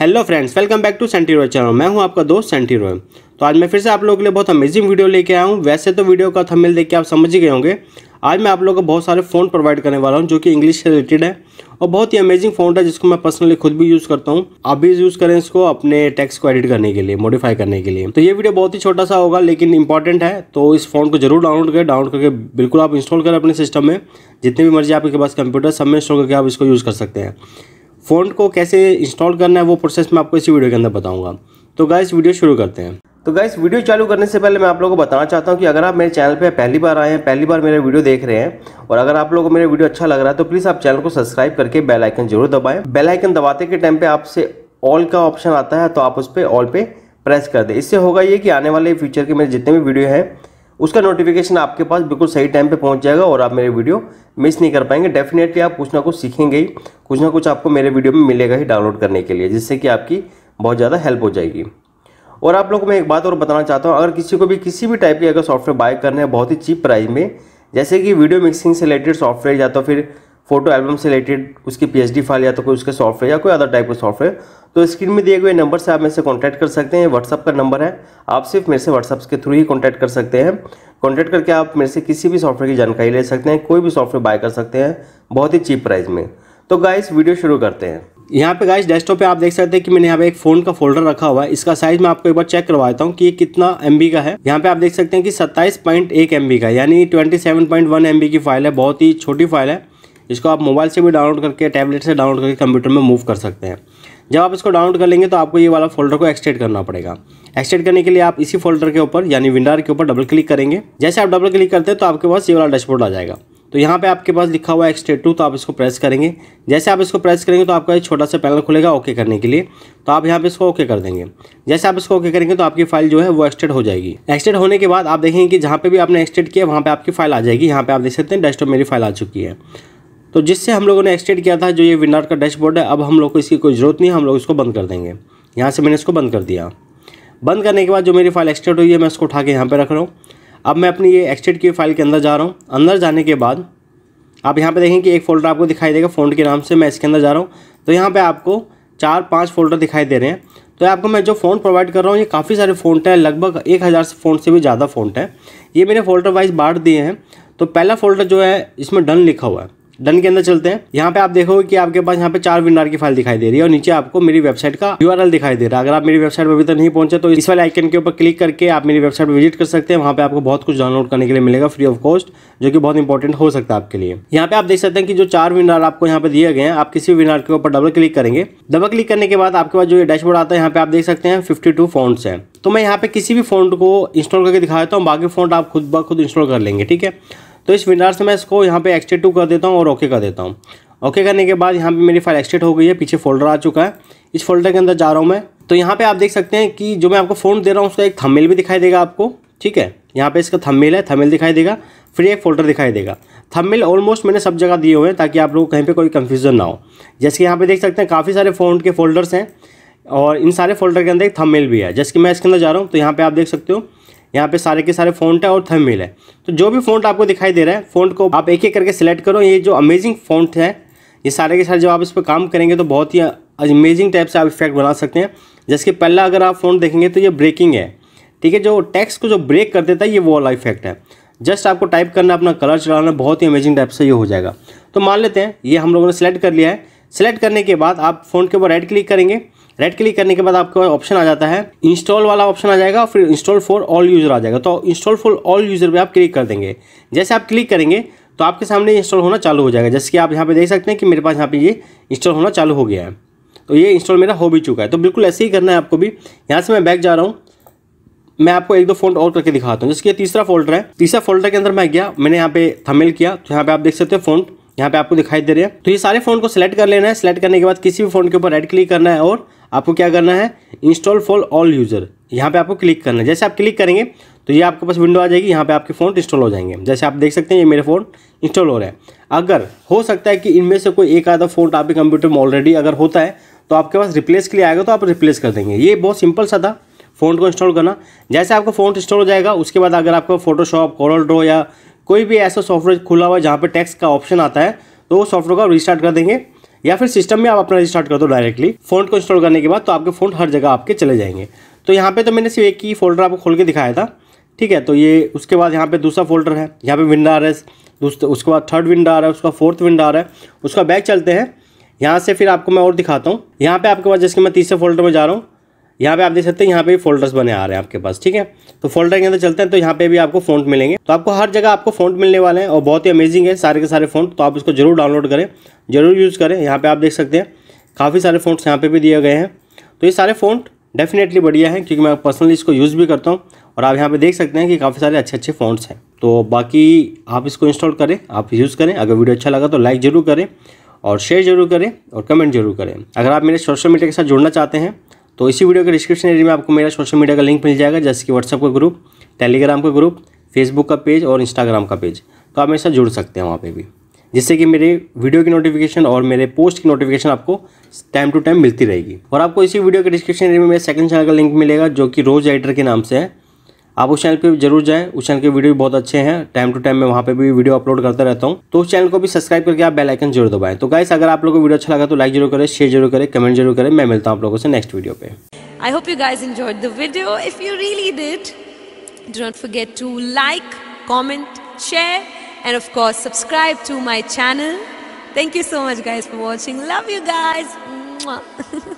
Hello friends welcome back to Senti Roy channel मैं हूं आपका दोस्त सेंटी रॉय तो आज मैं फिर से आप लोगों के लिए बहुत अमेजिंग वीडियो लेके आया हूं वैसे तो वीडियो का थंबनेल देख के आप समझ ही गए होंगे आज मैं आप लोगों को बहुत सारे फ़ोन प्रोवाइड करने वाला हूं जो कि इंग्लिश से रिलेटेड है और बहुत ही अमेजिंग फ़ोन है जिसको मैं पर्सनली खुद भी यूज़ करता हूँ आप भी यूज़ करें इसको अपने टैक्स को एडिट करने के लिए मॉडिफाई करने के लिए तो ये वीडियो बहुत ही छोटा सा होगा लेकिन इंपॉर्टेंट है तो इस फ़ोन को जरूर डाउनलोड करें डाउनलोड करके बिल्कुल आप इंस्टॉल करें अपने सिस्टम में जितनी भी मर्जी आपके पास कंप्यूटर सब में इंस्टॉल करके आप इसको यूज़ कर सकते हैं फ़ॉन्ट को कैसे इंस्टॉल करना है वो प्रोसेस मैं आपको इसी वीडियो के अंदर बताऊँगा तो गाइस वीडियो शुरू करते हैं तो गाइस वीडियो चालू करने से पहले मैं आप लोगों को बताना चाहता हूँ कि अगर आप मेरे चैनल पे पहली बार आए हैं पहली बार मेरे वीडियो देख रहे हैं और अगर आप लोगों को मेरा वीडियो अच्छा लग रहा है तो प्लीज़ आप चैनल को सब्सक्राइब करके बेलाइकन जरूर दबाएं बेलाइकन दबाते के टाइम पर आपसे ऑल का ऑप्शन आता है तो आप उस पर ऑल पर प्रेस कर दें इससे होगा ये कि आने वाले फ्यूचर के मेरे जितने भी वीडियो हैं उसका नोटिफिकेशन आपके पास बिल्कुल सही टाइम पे पहुंच जाएगा और आप मेरे वीडियो मिस नहीं कर पाएंगे डेफिनेटली आप कुछ ना कुछ सीखेंगे ही कुछ ना कुछ आपको मेरे वीडियो में मिलेगा ही डाउनलोड करने के लिए जिससे कि आपकी बहुत ज़्यादा हेल्प हो जाएगी और आप लोगों को मैं एक बात और बताना चाहता हूँ अगर किसी को भी किसी भी टाइप की अगर सॉफ्टवेयर बाय करना है बहुत ही चीप प्राइस में जैसे कि वीडियो मिक्सिंग से रिलेटेड सॉफ्टवेयर या तो फिर फोटो एल्बम से रिलेटेड उसकी पीएचडी फाइल या तो कोई उसके सॉफ्टवेयर या कोई अदर टाइप का सॉफ्टवेयर तो स्क्रीन में दिए गए नंबर से आप मेरे से कॉन्टैक्ट कर सकते हैं व्हाट्सअप का नंबर है आप सिर्फ मेरे से व्हाट्सअप के थ्रू ही कॉन्टैक्ट कर सकते हैं कॉन्टैक्ट करके आप मेरे से किसी भी सॉफ्टवेयर की जानकारी ले सकते हैं कोई भी सॉफ्टवेयर बाय कर सकते हैं बहुत ही चीप प्राइस में तो गाइस वीडियो शुरू करते हैं यहाँ पे गाइस डेस्कटॉप पे आप देख सकते हैं कि मैंने यहाँ पे एक फोन का फोल्डर रखा हुआ है इसका साइज मैं आपको एक बार चेक करवाता हूँ कि ये कितना एम का है यहाँ पे आप देख सकते हैं कि 27.1 पॉइंट का यानी 27.1 पॉइंट की फाइल है बहुत ही छोटी फाइल है इसको आप मोबाइल से भी डाउनलोड करके टैबलेट से डाउनलोड करके कंप्यूटर में मूव कर सकते हैं जब आप इसको डाउनलोड कर लेंगे तो आपको ये वाला फोल्डर को एक्सटेड करना पड़ेगा एक्सटेंड करने के लिए आप इसी फोल्डर के ऊपर यानी विंडार के ऊपर डबल क्लिक करेंगे जैसे आप डबल क्लिक करते हैं तो आपके पास ये वाला डैशबोर्ड आ जाएगा तो यहाँ पे आपके पास लिखा हुआ है एक्सटेड टू तो आप इसको प्रेस करेंगे जैसे आप इसको प्रेस करेंगे तो आपका एक छोटा सा पैनल खुलेगा ओके करने के लिए तो आप यहाँ पे इसको ओके कर देंगे जैसे आप इसको ओके करेंगे तो आपकी फाइल जो है वो एक्सटेड हो जाएगी एक्सटेड होने के बाद आप देखेंगे कि जहाँ पे भी आपने एक्सटेड किया वहाँ पर आपकी फाइल आ जाएगी यहाँ पे आप देख सकते हैं डेस्टॉप मेरी फाइल आ चुकी है तो जिससे हम लोगों ने एक्सटेंड किया था जो ये विनार का डैशबोर्ड है अब हम लोग को इसकी कोई ज़रूरत नहीं है हम लोग इसको बंद कर देंगे यहाँ से मैंने इसको बंद कर दिया बंद करने के बाद जो मेरी फाइल एक्सटेड हुई है मैं उसको उठा के यहाँ पर रख रहा हूँ अब मैं अपनी ये एक्सटेड की फाइल के अंदर जा रहा हूँ अंदर जाने के बाद आप यहाँ पर देखेंगे कि एक फ़ोल्डर आपको दिखाई देगा फोन के नाम से मैं इसके अंदर जा रहा हूँ तो यहाँ पर आपको चार पाँच फोल्डर दिखाई दे रहे हैं तो आपको मैं जो फ़ोन प्रोवाइड कर रहा हूँ ये काफ़ी सारे फ़ोन हैं लगभग एक हज़ार से फ़ोन से भी ज़्यादा फ़ोन है ये मैंने फोल्डर वाइज बांट दिए हैं तो पहला फोल्डर जो है इसमें डन लिखा हुआ है डन के अंदर चलते हैं यहाँ पे आप देखोगे कि आपके पास यहाँ पे चार विनार की फाइल दिखाई दे रही है और नीचे आपको मेरी वेबसाइट का यू दिखाई दे रहा है अगर आप मेरी वेबसाइट पर अभी तक नहीं पहुंचे तो इस वाले आइकन के ऊपर क्लिक करके आप मेरी वेबसाइट पर विजिट कर सकते हैं वहाँ पे आपको बहुत कुछ डाउनलोड करने के लिए मिलेगा फ्री ऑफ कॉस्ट जो कि बहुत इंपॉर्टेंट हो सकता है आपके लिए यहाँ पे आप देख सकते हैं कि जो चार विनार आपको यहाँ पे दिए गए हैं आप किसी विनार के ऊपर डबल क्लिक करेंगे डबल क्लिक करने के बाद आपके पास जो डैशबोर्ड आता है यहाँ पे आप देख सकते हैं फिफ्टी टू फॉन्ट्स तो मैं यहाँ पे किसी भी फोन को इंस्टॉल करके दिखा देता हूँ बाकी फोन आप खुद ब खुद इंस्टॉल कर लेंगे ठीक है तो इस विंडार से मैं इसको यहाँ पे एक्सटेट टू कर देता हूँ और ओके कर देता हूँ ओके करने के बाद यहाँ पे मेरी फाइल एक्सटेट हो गई है पीछे फोल्डर आ चुका है इस फोल्डर के अंदर जा रहा हूँ मैं तो यहाँ पे आप देख सकते हैं कि जो मैं आपको फ़ोन दे रहा हूँ उसका एक थंबनेल भी दिखाई देगा आपको ठीक है यहाँ पे इसका थंबनेल है थमिल दिखाई देगा फिर एक फोल्डर दिखाई देगा थंबनेल ऑलमोस्ट मैंने सब जगह दिए हुए हैं ताकि आप लोग कहीं पे कोई कन्फ्यूजन ना हो जैसे कि यहाँ पे देख सकते हैं काफ़ी सारे फ़ोन के फोल्डर्स हैं और इन सारे फोल्डर के अंदर एक थंबनेल भी है जैसे कि मैं इसके अंदर जा रहा हूँ तो यहाँ पर आप देख सकते हो यहाँ पे सारे के सारे फ़ॉन्ट है और थंबनेल है तो जो भी फ़ॉन्ट आपको दिखाई दे रहा है फ़ॉन्ट को आप एक एक करके सिलेक्ट करो ये जो अमेजिंग फ़ॉन्ट है ये सारे के सारे जब आप इस पर काम करेंगे तो बहुत ही अमेजिंग टाइप से आप इफेक्ट बना सकते हैं जैसे पहला अगर आप फ़ॉन्ट देखेंगे तो ये ब्रेकिंग है ठीक है जो टैक्स को जो ब्रेक कर देता है ये वो वाला इफेक्ट है जस्ट आपको टाइप करना अपना कलर चलाना बहुत ही अमेजिंग टाइप से ये हो जाएगा तो मान लेते हैं ये हम लोगों ने सेलेक्ट कर लिया है सेलेक्ट करने के बाद आप फ़ोन के ऊपर राइट क्लिक करेंगे रेड क्लिक करने के बाद आपके ऑप्शन आ जाता है इंस्टॉल वाला ऑप्शन आ जाएगा फिर इंस्टॉल फॉर ऑल यूज़र आ जाएगा तो इंस्टॉल फॉर ऑल यूज़र पर आप क्लिक कर देंगे जैसे आप क्लिक करेंगे तो आपके सामने इंस्टॉल होना चालू हो जाएगा जैसे कि आप यहाँ पे देख सकते हैं कि मेरे पास यहाँ पे ये इंस्टॉल होना चालू हो गया है तो ये इंस्टॉल मेरा हो भी चुका है तो बिल्कुल ऐसे ही करना है आपको भी यहाँ से मैं बैक जा रहा हूँ मैं आपको एक दो फोल्ड और करके दिखाता हूँ जैसे कि तीसरा फोल्डर है तीसरा फोल्डर के अंदर मैं गया मैंने यहाँ पे थमेल किया तो यहाँ पे आप देख सकते हो फोन यहाँ पे आपको दिखाई दे रहे हैं तो ये सारे फोन को सिलेक्ट कर लेना है सिलेक्ट करने के बाद किसी भी फोन के ऊपर राइट क्लिक करना है और आपको क्या करना है इंस्टॉल फॉर ऑल यूजर यहाँ पे आपको क्लिक करना है जैसे आप क्लिक करेंगे तो ये आपके पास विंडो आ जाएगी यहाँ पे आपके फ़ोन इंस्टॉल हो जाएंगे जैसे आप देख सकते हैं ये मेरे फ़ोन इंस्टॉल हो रहे हैं अगर हो सकता है कि इनमें से कोई एक आधा फ़ोन आपके कंप्यूटर में ऑलरेडी अगर होता है तो आपके पास रिप्लेस के लिए आएगा तो आप रिप्लेस कर देंगे ये बहुत सिंपल सा था फ़ोन को इंस्टॉल करना जैसे आपका फ़ोन इंस्टॉल हो जाएगा उसके बाद अगर आपको फोटोशॉप कॉरल ड्रो या कोई भी ऐसा सॉफ्टवेयर खुला हुआ है जहाँ पर टैक्स का ऑप्शन आता है तो वो सॉफ्टवेयर को रिस्टार्ट कर देंगे या फिर सिस्टम में आप अपना रिस्टार्ट कर दो डायरेक्टली फोन को इंस्टॉल करने के बाद तो आपके फ़ोन हर जगह आपके चले जाएंगे तो यहाँ पे तो मैंने सिर्फ एक ही फोल्डर आपको खोल के दिखाया था ठीक है तो ये उसके बाद यहाँ पे दूसरा फोल्डर है यहाँ पे विंडो आ रहा है उसके बाद थर्ड विंडो आ रहा है उसका फोर्थ विंडो आ रहा है उसका बैक चलते हैं यहाँ से फिर आपको मैं और दिखाता हूँ यहाँ पे आपके पास जैसे मैं तीसरे फोल्डर में जा रहा हूँ यहाँ पे आप देख सकते हैं यहाँ पे फोल्डर्स बने आ रहे हैं आपके पास ठीक है तो फोल्डर के अंदर चलते हैं तो यहाँ पे भी आपको फोन मिलेंगे तो आपको हर जगह आपको फोन मिलने वाले हैं और बहुत ही अमेजिंग है सारे के सारे फोन तो आप इसको जरूर डाउनलोड करें जरूर यूज़ करें यहाँ पर आप देख सकते हैं काफ़ी सारे फोन यहाँ पर भी दिए गए हैं तो ये सारे फोन डेफिनेटली बढ़िया है क्योंकि मैं पर्सनली इसको यूज़ भी करता हूँ और आप यहाँ पे देख सकते हैं कि काफ़ी सारे अच्छे अच्छे फ़ोन हैं तो बाकी आप इसको इंस्टॉल करें आप यूज़ करें अगर वीडियो अच्छा लगा तो लाइक ज़रूर करें और शेयर ज़रूर करें और कमेंट जरूर करें अगर आप मेरे सोशल मीडिया के साथ जुड़ना चाहते हैं तो इसी वीडियो के डिस्क्रिप्शन एरिया में आपको मेरा सोशल मीडिया का लिंक मिल जाएगा जैसे कि व्हाट्सअप का ग्रुप टेलीग्राम का ग्रुप फेसबुक का पेज और इंस्टाग्राम का पेज तो आप मेरे साथ जुड़ सकते हैं वहाँ पर भी जिससे कि मेरे वीडियो की नोटिफिकेशन और मेरे पोस्ट की नोटिफिकेशन आपको टाइम टू टाइम मिलती रहेगी और आपको इसी वीडियो के डिस्क्रिप्शन एरिया में मेरे सेकंड चैनल का लिंक मिलेगा जो कि रोज राइटर के नाम से है आप उस चैनल पर जरूर जाएं उस चैनल के वीडियो भी बहुत अच्छे हैं टाइम टू टाइम मैं वहाँ पे भी वीडियो अपलोड करता रहता हूँ तो उस चैनल को भी सब्सक्राइब करके आप आइकन जरूर दबाएं तो गाइस अगर आप लोगों को वीडियो अच्छा लगा तो लाइक जरूर करें शेयर जरूर करें कमेंट जरूर करें मैं मिलता हूँ आप लोगों से नेक्स्ट वीडियो पे I hope you guys enjoyed the video. If you really did, do not forget to